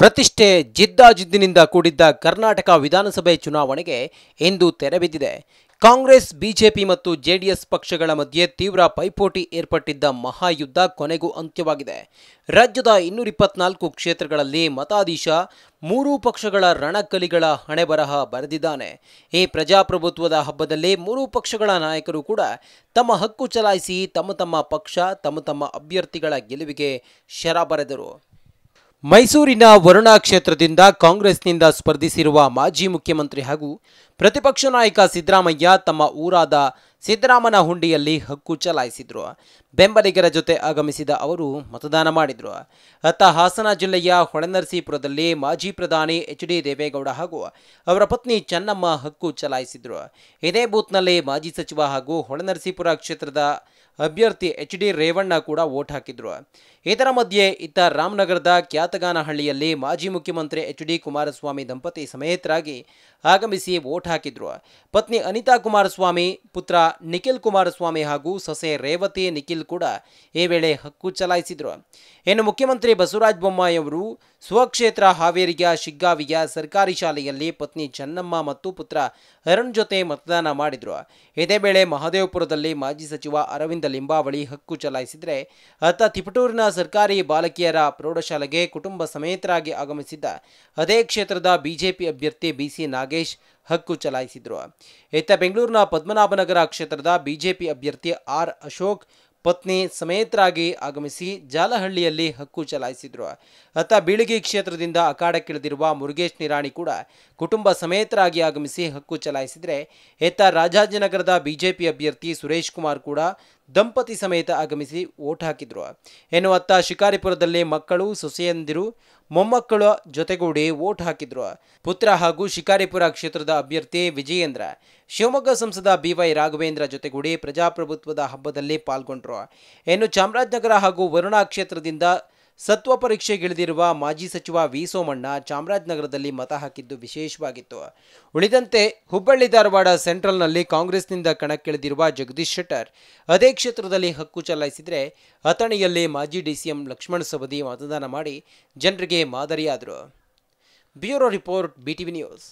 ಪ್ರತಿಷ್ಠೆ ಜಿದ್ದಾಜಿದ್ದಿನಿಂದ ಕೂಡಿದ್ದ ಕರ್ನಾಟಕ ವಿಧಾನಸಭೆ ಚುನಾವಣೆಗೆ ಇಂದು ತೆರೆಬಿದ್ದಿದೆ ಕಾಂಗ್ರೆಸ್ ಬಿಜೆಪಿ ಮತ್ತು ಜೆಡಿಎಸ್ ಪಕ್ಷಗಳ ಮಧ್ಯೆ ತೀವ್ರ ಪೈಪೋಟಿ ಏರ್ಪಟ್ಟಿದ್ದ ಮಹಾಯುದ್ಧ ಕೊನೆಗೂ ಅಂತ್ಯವಾಗಿದೆ ರಾಜ್ಯದ ಇನ್ನೂರ ಇಪ್ಪತ್ನಾಲ್ಕು ಕ್ಷೇತ್ರಗಳಲ್ಲಿ ಮತಾಧೀಶ ಮೂರೂ ಪಕ್ಷಗಳ ರಣಕಲಿಗಳ ಹಣೆಬರಹ ಬರೆದಿದ್ದಾನೆ ಈ ಪ್ರಜಾಪ್ರಭುತ್ವದ ಹಬ್ಬದಲ್ಲಿ ಮೂರೂ ಪಕ್ಷಗಳ ನಾಯಕರು ಕೂಡ ತಮ್ಮ ಹಕ್ಕು ಚಲಾಯಿಸಿ ತಮ್ಮ ತಮ್ಮ ಪಕ್ಷ ತಮ್ಮ ತಮ್ಮ ಅಭ್ಯರ್ಥಿಗಳ ಗೆಲುವಿಗೆ ಶರ ಬರೆದರು ಮೈಸೂರಿನ ವರುಣಾ ಕ್ಷೇತ್ರದಿಂದ ಕಾಂಗ್ರೆಸ್ನಿಂದ ಸ್ಪರ್ಧಿಸಿರುವ ಮಾಜಿ ಮುಖ್ಯಮಂತ್ರಿ ಹಾಗೂ ಪ್ರತಿಪಕ್ಷ ನಾಯಕ ಸಿದ್ದರಾಮಯ್ಯ ತಮ್ಮ ಊರಾದ ಸಿದ್ದರಾಮನ ಹುಂಡಿಯಲ್ಲಿ ಹಕ್ಕು ಚಲಾಯಿಸಿದ್ರು ಬೆಂಬಲಿಗರ ಜೊತೆ ಆಗಮಿಸಿದ ಅವರು ಮತದಾನ ಮಾಡಿದರು ಅತ್ತ ಹಾಸನ ಜಿಲ್ಲೆಯ ಹೊಳೆನರಸೀಪುರದಲ್ಲಿ ಮಾಜಿ ಪ್ರಧಾನಿ ಎಚ್ ಡಿ ದೇವೇಗೌಡ ಹಾಗೂ ಅವರ ಪತ್ನಿ ಚನ್ನಮ್ಮ ಹಕ್ಕು ಚಲಾಯಿಸಿದರು ಇದೇ ಬೂತ್ನಲ್ಲಿ ಮಾಜಿ ಸಚಿವ ಹಾಗೂ ಹೊಳೆನರಸೀಪುರ ಕ್ಷೇತ್ರದ ಅಭ್ಯರ್ಥಿ ಎಚ್ ಡಿ ರೇವಣ್ಣ ಕೂಡ ವೋಟ್ ಹಾಕಿದ್ರು ಇದರ ಮಧ್ಯೆ ಇತ್ತ ರಾಮನಗರದ ಕ್ಯಾತಗಾನಹಳ್ಳಿಯಲ್ಲಿ ಮಾಜಿ ಮುಖ್ಯಮಂತ್ರಿ ಎಚ್ ಡಿ ಕುಮಾರಸ್ವಾಮಿ ದಂಪತಿ ಸಮೇತರಾಗಿ ಆಗಮಿಸಿ ವೋಟ್ ಹಾಕಿದ್ರು ಪತ್ನಿ ಅನಿತಾ ಕುಮಾರಸ್ವಾಮಿ ಪುತ್ರ ನಿಖಿಲ್ ಕುಮಾರಸ್ವಾಮಿ ಹಾಗೂ ಸೊಸೆ ರೇವತಿ ನಿಖಿಲ್ ಕೂಡ ಈ ವೇಳೆ ಹಕ್ಕು ಚಲಾಯಿಸಿದರು ಇನ್ನು ಮುಖ್ಯಮಂತ್ರಿ ಬಸವರಾಜ ಬೊಮ್ಮಾಯಿ ಅವರು ಸ್ವಕ್ಷೇತ್ರ ಹಾವೇರಿಯ ಶಿಗ್ಗಾವಿಯ ಸರ್ಕಾರಿ ಶಾಲೆಯಲ್ಲಿ ಪತ್ನಿ ಚನ್ನಮ್ಮ ಮತ್ತು ಪುತ್ರ ಅರುಣ್ ಜೊತೆ ಮತದಾನ ಮಾಡಿದರು ಇದೇ ವೇಳೆ ಮಹದೇವಪುರದಲ್ಲಿ ಮಾಜಿ ಸಚಿವ ಅರವಿಂದ ಲಿಂಬಾವಳಿ ಹಕ್ಕು ಚಲಾಯಿಸಿದರೆ ಅತ್ತ ತಿಪಟೂರಿನ ಸರ್ಕಾರಿ ಬಾಲಕಿಯರ ಪ್ರೌಢಶಾಲೆಗೆ ಕುಟುಂಬ ಸಮೇತರಾಗಿ ಆಗಮಿಸಿದ್ದ ಅದೇ ಕ್ಷೇತ್ರದ ಬಿಜೆಪಿ ಅಭ್ಯರ್ಥಿ ಬಿಸಿ ನಾಗೇಶ್ ಹಕ್ಕು ಚಲಾಯಿಸಿದ್ರು ಇತ್ತ ಬೆಂಗಳೂರಿನ ಪದ್ಮನಾಭನಗರ ಕ್ಷೇತ್ರದ ಬಿಜೆಪಿ ಅಭ್ಯರ್ಥಿ ಆರ್ ಅಶೋಕ್ ಪತ್ನಿ ಸಮೇತರಾಗಿ ಆಗಮಿಸಿ ಜಾಲಹಳ್ಳಿಯಲ್ಲಿ ಹಕ್ಕು ಚಲಾಯಿಸಿದ್ರು ಅತ್ತ ಬೀಳಗಿ ಕ್ಷೇತ್ರದಿಂದ ಅಖಾಡಕ್ಕಿಳಿದಿರುವ ಮುರುಗೇಶ್ ನಿರಾಣಿ ಕೂಡ ಕುಟುಂಬ ಸಮೇತರಾಗಿ ಆಗಮಿಸಿ ಹಕ್ಕು ಚಲಾಯಿಸಿದ್ರೆ ಎತ್ತ ರಾಜಾಜಿನಗರದ ಬಿಜೆಪಿ ಅಭ್ಯರ್ಥಿ ಸುರೇಶ್ ಕುಮಾರ್ ಕೂಡ ದಂಪತಿ ಸಮೇತ ಆಗಮಿಸಿ ವೋಟ್ ಹಾಕಿದರು ಎನ್ನುವತ್ತ ಶಿಕಾರಿಪುರದಲ್ಲಿ ಮಕ್ಕಳು ಸೊಸೆಯಂದಿರು ಮೊಮ್ಮಕ್ಕಳ ಜೊತೆಗೂಡಿ ವೋಟ್ ಹಾಕಿದ್ರು ಪುತ್ರ ಹಾಗೂ ಶಿಕಾರಿಪುರ ಕ್ಷೇತ್ರದ ಅಭ್ಯರ್ಥಿ ವಿಜಯೇಂದ್ರ ಶಿವಮೊಗ್ಗ ಸಂಸದ ಬಿವೈ ರಾಘವೇಂದ್ರ ಜೊತೆಗೂಡಿ ಪ್ರಜಾಪ್ರಭುತ್ವದ ಹಬ್ಬದಲ್ಲಿ ಪಾಲ್ಗೊಂಡ್ರು ಇನ್ನು ಚಾಮರಾಜನಗರ ಹಾಗೂ ವರುಣಾ ಕ್ಷೇತ್ರದಿಂದ ಸತ್ವ ಪರೀಕ್ಷೆಗಿಳಿದಿರುವ ಮಾಜಿ ಸಚಿವ ವಿ ಸೋಮಣ್ಣ ಚಾಮರಾಜನಗರದಲ್ಲಿ ಮತ ಹಾಕಿದ್ದು ವಿಶೇಷವಾಗಿತ್ತು ಉಳಿದಂತೆ ಹುಬ್ಬಳ್ಳಿ ಧಾರವಾಡ ಸೆಂಟ್ರಲ್ನಲ್ಲಿ ಕಾಂಗ್ರೆಸ್ನಿಂದ ಕಣಕ್ಕಿಳಿದಿರುವ ಜಗದೀಶ್ ಶೆಟ್ಟರ್ ಅದೇ ಕ್ಷೇತ್ರದಲ್ಲಿ ಹಕ್ಕು ಚಲಾಯಿಸಿದರೆ ಅಥಣಿಯಲ್ಲಿ ಮಾಜಿ ಡಿಸಿಎಂ ಲಕ್ಷ್ಮಣ ಸವದಿ ಮತದಾನ ಮಾಡಿ ಜನರಿಗೆ ಮಾದರಿಯಾದರು ಬ್ಯೂರೋ ರಿಪೋರ್ಟ್ ಬಿಟಿವಿ ನ್ಯೂಸ್